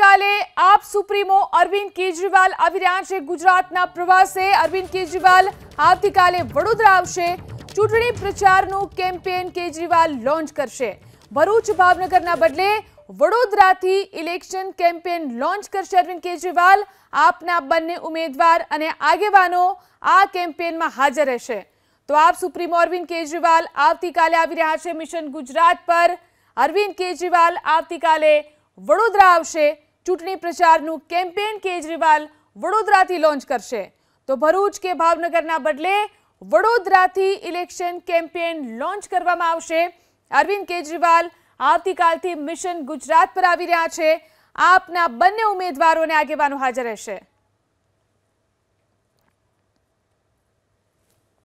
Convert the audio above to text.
કાલે આપ સુપ્રિમો અરવિંદ કેજરીવાલ אביરાજ ગુજરાતના પ્રવાસે અરવિંદ કેજરીવાલ આપ દીકાલે વડોદરા આવશે ચૂંટણી પ્રચારનો કેમ્પેન કેજરીવાલ લોન્ચ કરશે ભરૂચ ભાવનગરના બદલે વડોદરાથી ઇલેક્શન કેમ્પેન લોન્ચ કરશે અરવિંદ કેજરીવાલ આપનાબન ને ઉમેદવાર અને આગેવાનો આ કેમ્પેન માં હાજર રહેશે તો આપ સુપ્રિમો અરવિંદ કેજરીવાલ આપ દીકાલે આવી રહ્યા છે મિશન ગુજરાત પર અરવિંદ કેજરીવાલ આપ દીકાલે વડોદરા આવશે ચૂટણી પ્રચારનો કેમ્પેન કેજરીવાલ વડોદરાથી લોન્ચ કરશે તો ભરૂચ કે ભાવનગરના બદલે વડોદરાથી ઇલેક્શન કેમ્પેન લોન્ચ કરવામાં આવશે અરવિંદ કેજરીવાલ આતિકાળથી મિશન ગુજરાત પર આવી રહ્યા છે આપના બંને ઉમેદવારોને આગેવાનો હાજર છે